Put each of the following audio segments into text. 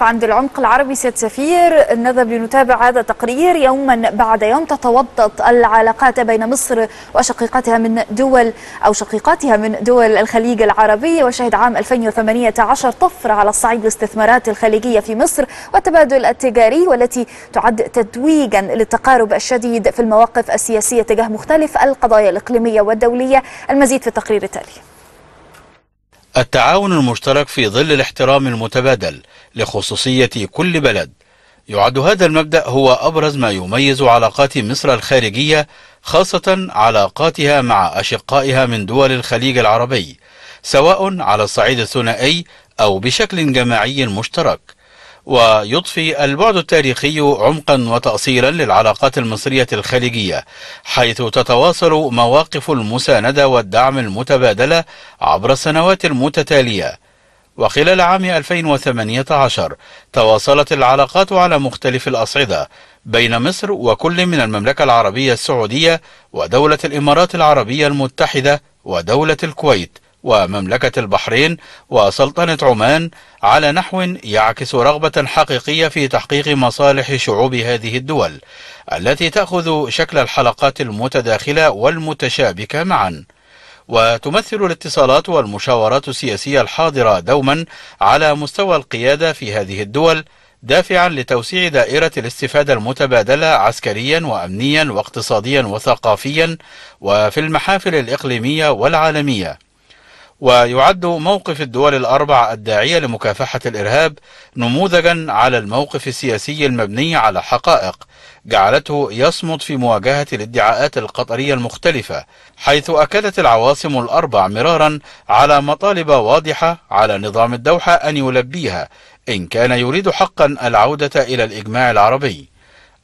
عند العمق العربي سيد سفير نذهب لنتابع هذا التقرير يوما بعد يوم تتوطد العلاقات بين مصر وشقيقتها من دول أو شقيقاتها من دول الخليج العربي وشهد عام 2018 طفرة على الصعيد الاستثمارات الخليجية في مصر والتبادل التجاري والتي تعد تتويجا للتقارب الشديد في المواقف السياسية تجاه مختلف القضايا الإقليمية والدولية المزيد في التقرير التالي التعاون المشترك في ظل الاحترام المتبادل لخصوصية كل بلد يعد هذا المبدأ هو أبرز ما يميز علاقات مصر الخارجية خاصة علاقاتها مع أشقائها من دول الخليج العربي سواء على الصعيد الثنائي أو بشكل جماعي مشترك ويضفي البعد التاريخي عمقا وتأصيلا للعلاقات المصرية الخليجية حيث تتواصل مواقف المساندة والدعم المتبادلة عبر السنوات المتتالية وخلال عام 2018 تواصلت العلاقات على مختلف الأصعدة بين مصر وكل من المملكة العربية السعودية ودولة الإمارات العربية المتحدة ودولة الكويت ومملكة البحرين وسلطنة عمان على نحو يعكس رغبة حقيقية في تحقيق مصالح شعوب هذه الدول التي تأخذ شكل الحلقات المتداخلة والمتشابكة معا وتمثل الاتصالات والمشاورات السياسية الحاضرة دوما على مستوى القيادة في هذه الدول دافعا لتوسيع دائرة الاستفادة المتبادلة عسكريا وأمنيا واقتصاديا وثقافيا وفي المحافل الإقليمية والعالمية ويعد موقف الدول الأربع الداعية لمكافحة الإرهاب نموذجا على الموقف السياسي المبني على حقائق جعلته يصمد في مواجهة الادعاءات القطرية المختلفة حيث أكدت العواصم الأربع مرارا على مطالب واضحة على نظام الدوحة أن يلبيها إن كان يريد حقا العودة إلى الإجماع العربي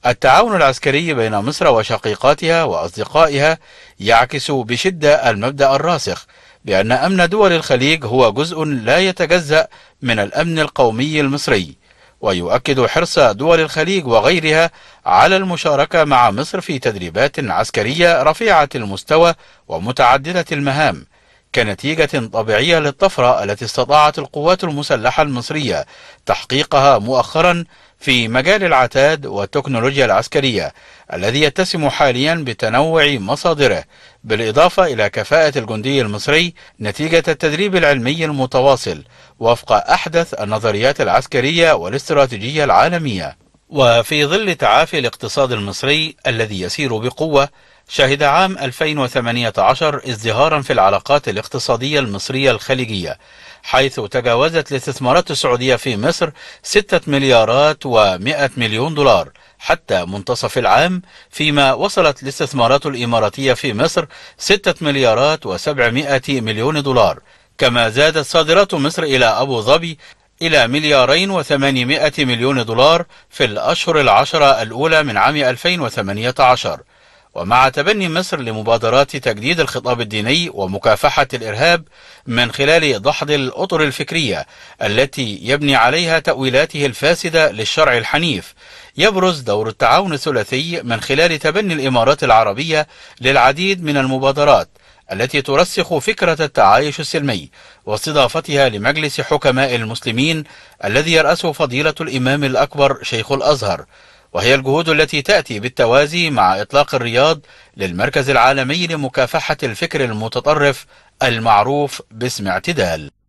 التعاون العسكري بين مصر وشقيقاتها وأصدقائها يعكس بشدة المبدأ الراسخ بأن أمن دول الخليج هو جزء لا يتجزأ من الأمن القومي المصري ويؤكد حرص دول الخليج وغيرها على المشاركة مع مصر في تدريبات عسكرية رفيعة المستوى ومتعددة المهام كنتيجة طبيعية للطفرة التي استطاعت القوات المسلحة المصرية تحقيقها مؤخرا في مجال العتاد والتكنولوجيا العسكرية الذي يتسم حاليا بتنوع مصادره بالإضافة إلى كفاءة الجندي المصري نتيجة التدريب العلمي المتواصل وفق أحدث النظريات العسكرية والاستراتيجية العالمية وفي ظل تعافي الاقتصاد المصري الذي يسير بقوة شهد عام 2018 ازدهارا في العلاقات الاقتصادية المصرية الخليجية حيث تجاوزت الاستثمارات السعودية في مصر 6 مليارات و100 مليون دولار حتى منتصف العام فيما وصلت الاستثمارات الإماراتية في مصر 6 مليارات و700 مليون دولار كما زادت صادرات مصر إلى أبو ظبي إلى مليارين وثمانمائة مليون دولار في الأشهر العشرة الأولى من عام 2018 ومع تبني مصر لمبادرات تجديد الخطاب الديني ومكافحة الإرهاب من خلال دحض الأطر الفكرية التي يبني عليها تأويلاته الفاسدة للشرع الحنيف يبرز دور التعاون الثلاثي من خلال تبني الإمارات العربية للعديد من المبادرات التي ترسخ فكرة التعايش السلمي واستضافتها لمجلس حكماء المسلمين الذي يرأسه فضيلة الإمام الأكبر شيخ الأزهر وهي الجهود التي تأتي بالتوازي مع إطلاق الرياض للمركز العالمي لمكافحة الفكر المتطرف المعروف باسم اعتدال